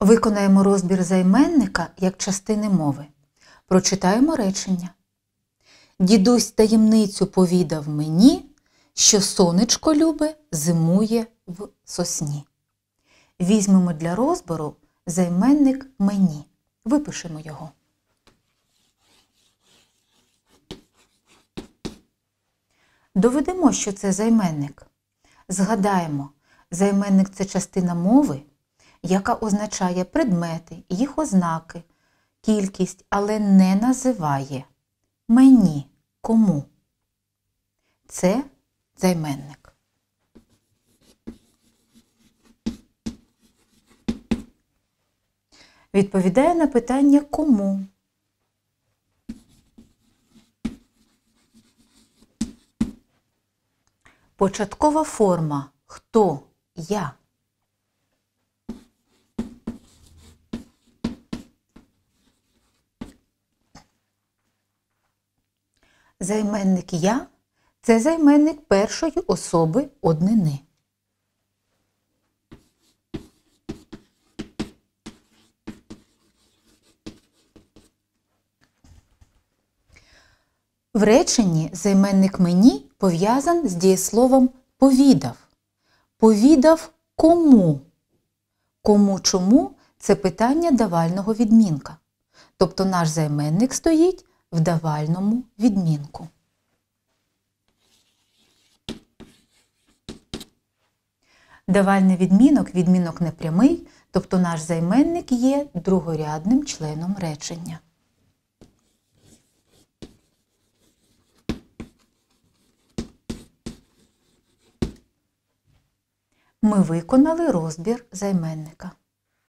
Виконаємо розбір займенника як частини мови. Прочитаємо речення. Дідусь таємницю повідав мені, що сонечко любе зимує в сосні. Візьмемо для розбору займенник мені. Випишемо його. Доведемо, що це займенник. Згадаємо, займенник це частина мови яка означає предмети, їх ознаки, кількість, але не називає мені кому. Це займенник. Відповідає на питання кому. Початкова форма хто я. Займенник я це займенник першої особи однини. В реченні займенник мені пов'язан з дієсловом повідав. Повідав кому? Кому чому це питання давального відмінка. Тобто наш займенник стоїть в давальному відмінку. Давальний відмінок відмінок непрямий, тобто наш займенник є другорядним членом речення. Ми виконали розбір займенника.